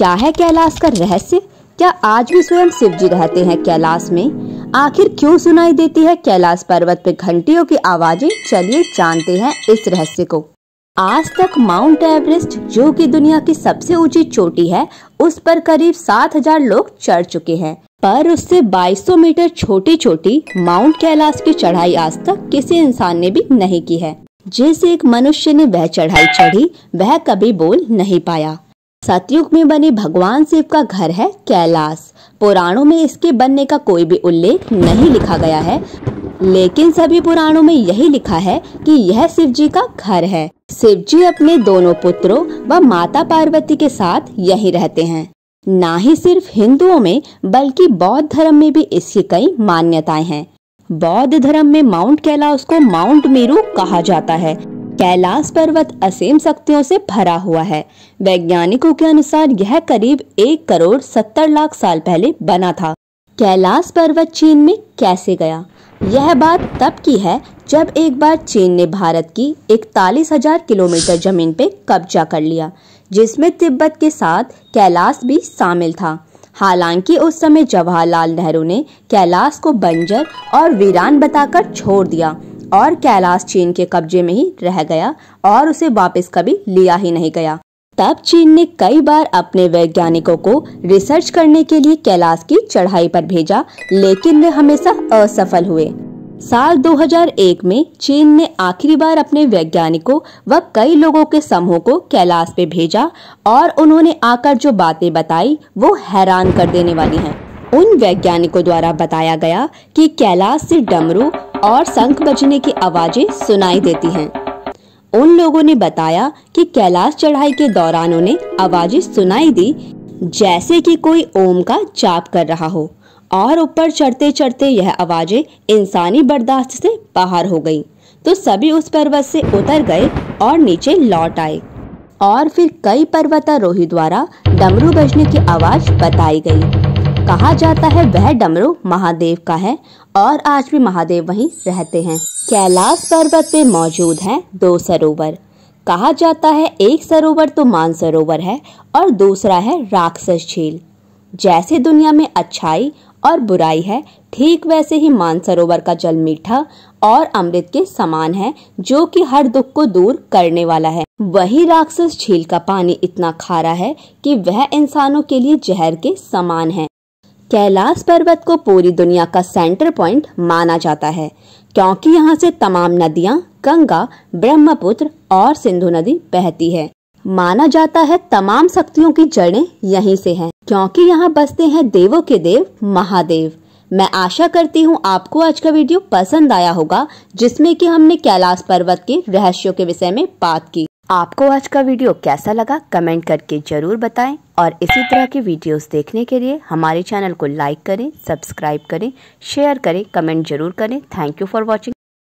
क्या है कैलाश का रहस्य क्या आज भी स्वयं शिव जी रहते हैं कैलाश में आखिर क्यों सुनाई देती है कैलाश पर्वत पे घंटियों की आवाजें चलिए जानते हैं इस रहस्य को आज तक माउंट एवरेस्ट जो कि दुनिया की सबसे ऊंची चोटी है उस पर करीब 7000 लोग चढ़ चुके हैं पर उससे 2200 मीटर छोटी छोटी माउंट कैलाश की चढ़ाई आज तक किसी इंसान ने भी नहीं की है जिस एक मनुष्य ने वह चढ़ाई चढ़ी वह कभी बोल नहीं पाया सतयुग में बने भगवान शिव का घर है कैलाश पुराणों में इसके बनने का कोई भी उल्लेख नहीं लिखा गया है लेकिन सभी पुराणों में यही लिखा है कि यह शिव जी का घर है शिव जी अपने दोनों पुत्रों व माता पार्वती के साथ यही रहते हैं ना ही सिर्फ हिंदुओं में बल्कि बौद्ध धर्म में भी इसकी कई मान्यताएं हैं बौद्ध धर्म में माउंट कैलाश को माउंट मेरू कहा जाता है कैलाश पर्वत असीम शक्तियों से भरा हुआ है वैज्ञानिकों के अनुसार यह करीब एक करोड़ सत्तर लाख साल पहले बना था कैलाश पर्वत चीन में कैसे गया यह बात तब की है जब एक बार चीन ने भारत की इकतालीस हजार किलोमीटर जमीन पे कब्जा कर लिया जिसमें तिब्बत के साथ कैलाश भी शामिल था हालांकि उस समय जवाहरलाल नेहरू ने कैलाश को बंजर और वीरान बताकर छोड़ दिया और कैलाश चीन के कब्जे में ही रह गया और उसे वापस कभी लिया ही नहीं गया तब चीन ने कई बार अपने वैज्ञानिकों को रिसर्च करने के लिए कैलाश की चढ़ाई पर भेजा लेकिन वे हमेशा असफल हुए साल 2001 में चीन ने आखिरी बार अपने वैज्ञानिकों व कई लोगों के समूह को कैलाश पे भेजा और उन्होंने आकर जो बातें बताई वो हैरान कर देने वाली हैं। उन वैज्ञानिकों द्वारा बताया गया कि कैलाश से डमरू और शंख बजने की आवाजें सुनाई देती हैं उन लोगों ने बताया कि कैलाश चढ़ाई के दौरान उन्हें आवाजें सुनाई दी जैसे कि कोई ओम का जाप कर रहा हो और ऊपर चढ़ते चढ़ते यह आवाजें इंसानी बर्दाश्त से बाहर हो गईं। तो सभी उस पर्वत से उतर गए और नीचे लौट आए और फिर कई पर्वतारोही द्वारा डमरू बजने की आवाज बताई गई कहा जाता है वह डमरू महादेव का है और आज भी महादेव वहीं रहते हैं कैलाश पर्वत पे मौजूद हैं दो सरोवर कहा जाता है एक सरोवर तो मान सरोवर है और दूसरा है राक्षस झील जैसे दुनिया में अच्छाई और बुराई है ठीक वैसे ही मानसरोवर का जल मीठा और अमृत के समान है जो कि हर दुख को दूर करने वाला है वही राक्षस झील का पानी इतना खारा है कि वह इंसानों के लिए जहर के समान है कैलाश पर्वत को पूरी दुनिया का सेंटर पॉइंट माना जाता है क्योंकि यहाँ से तमाम नदियाँ गंगा ब्रह्मपुत्र और सिंधु नदी बहती है माना जाता है तमाम शक्तियों की जड़ें यहीं से हैं क्योंकि यहाँ बसते हैं देवों के देव महादेव मैं आशा करती हूँ आपको आज का वीडियो पसंद आया होगा जिसमें कि हमने कैलाश पर्वत के रहस्यों के विषय में बात की आपको आज का वीडियो कैसा लगा कमेंट करके ज़रूर बताएं और इसी तरह के वीडियोस देखने के लिए हमारे चैनल को लाइक करें सब्सक्राइब करें शेयर करें कमेंट जरूर करें थैंक यू फॉर वॉचिंग